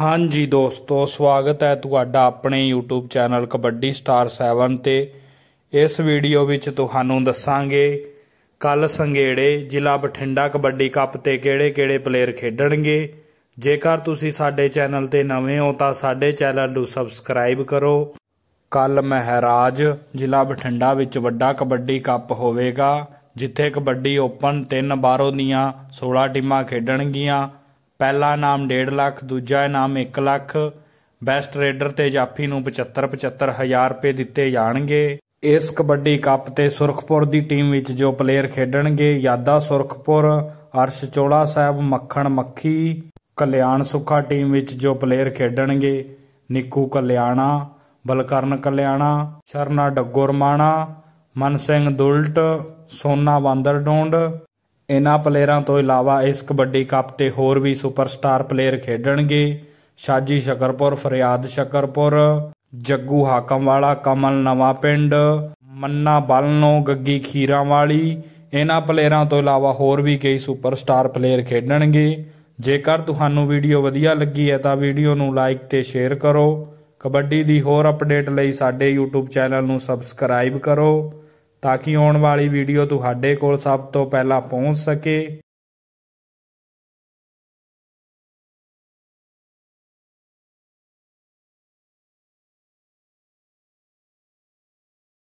ਹਾਂਜੀ ਦੋਸਤੋ ਸਵਾਗਤ ਹੈ ਤੁਹਾਡਾ ਆਪਣੇ YouTube ਚੈਨਲ ਕਬੱਡੀ ਸਟਾਰ 7 ਤੇ ਇਸ ਵੀਡੀਓ ਵਿੱਚ ਤੁਹਾਨੂੰ ਦੱਸਾਂਗੇ ਕੱਲ ਸੰਘੇੜੇ ਜ਼ਿਲ੍ਹਾ ਬਠਿੰਡਾ ਕਬੱਡੀ ਕੱਪ ਤੇ ਕਿਹੜੇ-ਕਿਹੜੇ ਪਲੇਅਰ ਖੇਡਣਗੇ ਜੇਕਰ ਤੁਸੀਂ ਸਾਡੇ ਚੈਨਲ ਤੇ ਨਵੇਂ ਹੋ ਤਾਂ ਸਾਡੇ ਚੈਨਲ ਨੂੰ ਸਬਸਕ੍ਰਾਈਬ ਕਰੋ ਕੱਲ ਮਹਾਰਾਜ ਜ਼ਿਲ੍ਹਾ ਬਠਿੰਡਾ ਵਿੱਚ ਵੱਡਾ ਕਬੱਡੀ ਕੱਪ ਹੋਵੇਗਾ ਜਿੱਥੇ ਕਬੱਡੀ ਓਪਨ 3 ਬਾਰੋ ਦੀਆਂ 16 ਟੀਮਾਂ ਖੇਡਣਗੀਆਂ ਪਹਿਲਾ ਇਨਾਮ 1.5 ਲੱਖ ਦੂਜਾ ਇਨਾਮ 1 ਲੱਖ ਬੈਸਟ ਰੇਡਰ ਤੇ ਜਾਫੀ ਨੂੰ 75 75 ਹਜ਼ਾਰ ਰੁਪਏ ਦਿੱਤੇ ਜਾਣਗੇ ਇਸ ਕਬੱਡੀ ਕੱਪ ਤੇ ਸੁਰਖਪੁਰ ਦੀ ਟੀਮ ਵਿੱਚ ਜੋ ਪਲੇਅਰ ਖੇਡਣਗੇ ਯਾਦਾ ਸੁਰਖਪੁਰ ਅਰਸ਼ ਚੋਲਾ ਸਾਹਿਬ ਮੱਖਣ ਮੱਖੀ ਕਲਿਆਣ ਸੁਖਾ ਟੀਮ ਵਿੱਚ ਜੋ ਪਲੇਅਰ ਖੇਡਣਗੇ ਨਿੱਕੂ ਕਲਿਆਣਾ ਬਲਕਰਨ ਕਲਿਆਣਾ ਸ਼ਰਨਾ ਡੱਗੋਰਮਾਣਾ ਮਨ ਸਿੰਘ ਦੁਲਟ ਸੋਨਾ ਡੋਂਡ ਇਨ੍ਹਾਂ ਪਲੇਅਰਾਂ ਤੋਂ ਇਲਾਵਾ ਇਸ ਕਬੱਡੀ ਕੱਪ ਤੇ ਹੋਰ ਵੀ ਸੁਪਰਸਟਾਰ ਪਲੇਅਰ ਖੇਡਣਗੇ ਸ਼ਾਜੀ ਸ਼ਕਰਪੁਰ ਫਰਿਆਦ ਸ਼ਕਰਪੁਰ ਜੱਗੂ ਹਾਕਮਵਾਲਾ ਕਮਲ ਨਵਾ ਪਿੰਡ ਮੰਨਾ ਬਲਨੋ ਗੱਗੀ ਖੀਰਾਂ ਵਾਲੀ ਇਹਨਾਂ ਪਲੇਅਰਾਂ ਤੋਂ ਇਲਾਵਾ ਹੋਰ ਵੀ ਕਈ ਸੁਪਰਸਟਾਰ ਪਲੇਅਰ ਖੇਡਣਗੇ ਜੇਕਰ ਤੁਹਾਨੂੰ ਵੀਡੀਓ ਵਧੀਆ ਲੱਗੀ ਹੈ ਤਾਂ ਵੀਡੀਓ ਨੂੰ ਲਾਈਕ ਤੇ ਸ਼ੇਅਰ ਕਰੋ ਕਬੱਡੀ ਦੀ ਹੋਰ ਅਪਡੇਟ ਲਈ ਸਾਡੇ YouTube ਚੈਨਲ ਨੂੰ ਸਬਸਕ੍ਰਾਈਬ ਕਰੋ ਤਾਂ ਕਿ ਆਉਣ ਵਾਲੀ ਵੀਡੀਓ ਤੁਹਾਡੇ ਕੋਲ ਸਭ ਤੋਂ ਪਹਿਲਾਂ ਪਹੁੰਚ ਸਕੇ